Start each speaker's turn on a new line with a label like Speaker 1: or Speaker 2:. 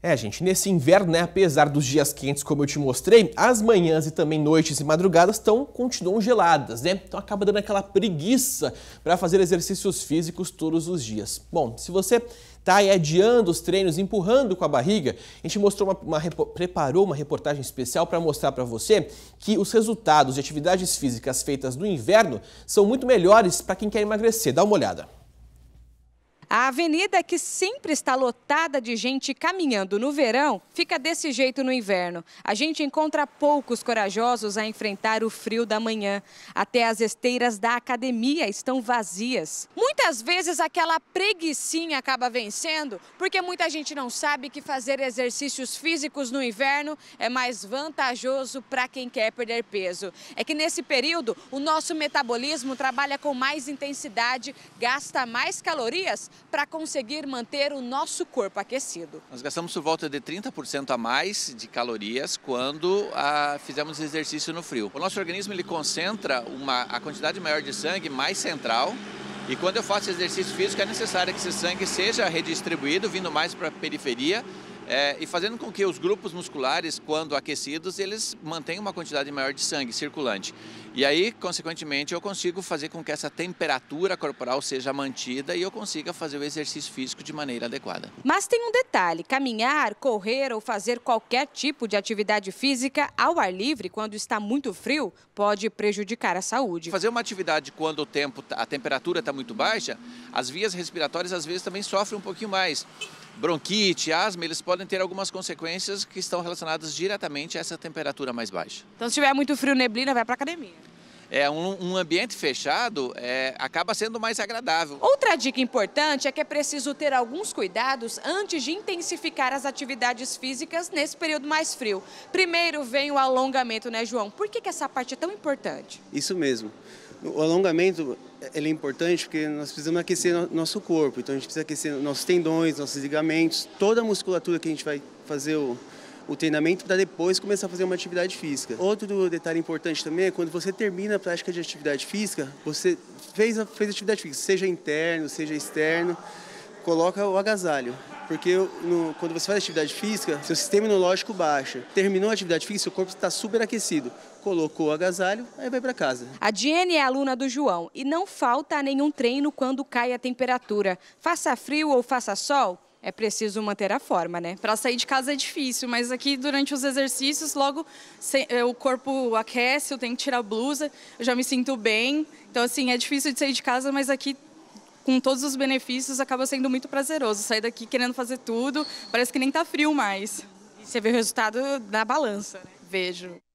Speaker 1: É, gente, nesse inverno, né, apesar dos dias quentes, como eu te mostrei, as manhãs e também noites e madrugadas tão, continuam geladas, né? Então acaba dando aquela preguiça para fazer exercícios físicos todos os dias. Bom, se você tá aí adiando os treinos, empurrando com a barriga, a gente mostrou uma, uma preparou uma reportagem especial para mostrar para você que os resultados de atividades físicas feitas no inverno são muito melhores para quem quer emagrecer. Dá uma
Speaker 2: olhada. A avenida, que sempre está lotada de gente caminhando no verão, fica desse jeito no inverno. A gente encontra poucos corajosos a enfrentar o frio da manhã. Até as esteiras da academia estão vazias. Muitas vezes aquela preguiçinha acaba vencendo, porque muita gente não sabe que fazer exercícios físicos no inverno é mais vantajoso para quem quer perder peso. É que nesse período, o nosso metabolismo trabalha com mais intensidade, gasta mais calorias para conseguir manter o nosso corpo aquecido.
Speaker 3: Nós gastamos por volta de 30% a mais de calorias quando ah, fizemos exercício no frio. O nosso organismo ele concentra uma, a quantidade maior de sangue mais central e quando eu faço exercício físico, é necessário que esse sangue seja redistribuído, vindo mais para a periferia é, e fazendo com que os grupos musculares, quando aquecidos, eles mantenham uma quantidade maior de sangue circulante. E aí, consequentemente, eu consigo fazer com que essa temperatura corporal seja mantida e eu consiga fazer o exercício físico de maneira adequada.
Speaker 2: Mas tem um detalhe: caminhar, correr ou fazer qualquer tipo de atividade física ao ar livre, quando está muito frio, pode prejudicar a saúde.
Speaker 3: Fazer uma atividade quando o tempo, tá, a temperatura está muito baixa, as vias respiratórias às vezes também sofrem um pouquinho mais bronquite, asma, eles podem ter algumas consequências que estão relacionadas diretamente a essa temperatura mais baixa.
Speaker 2: Então, se tiver muito frio, neblina, vai para academia. É, um, um ambiente fechado é, acaba sendo mais agradável. Outra dica importante é que é preciso ter alguns cuidados antes de intensificar as atividades físicas nesse período mais frio. Primeiro vem o alongamento, né, João? Por que, que essa parte é tão importante?
Speaker 4: Isso mesmo. O alongamento ele é importante porque nós precisamos aquecer nosso corpo, então a gente precisa aquecer nossos tendões, nossos ligamentos, toda a musculatura que a gente vai fazer o, o treinamento para depois começar a fazer uma atividade física. Outro detalhe importante também é quando você termina a prática de atividade física, você fez, a, fez atividade física, seja interno, seja externo, coloca o agasalho. Porque no, quando você faz atividade física, seu sistema imunológico baixa. Terminou a atividade física, seu corpo está superaquecido. Colocou o agasalho, aí vai para casa.
Speaker 2: A Diene é aluna do João e não falta nenhum treino quando cai a temperatura. Faça frio ou faça sol, é preciso manter a forma, né? Para sair de casa é difícil, mas aqui durante os exercícios, logo é, o corpo aquece, eu tenho que tirar a blusa, eu já me sinto bem. Então, assim, é difícil de sair de casa, mas aqui com todos os benefícios, acaba sendo muito prazeroso. Sair daqui querendo fazer tudo, parece que nem tá frio mais. E você vê o resultado da balança, né? Vejo.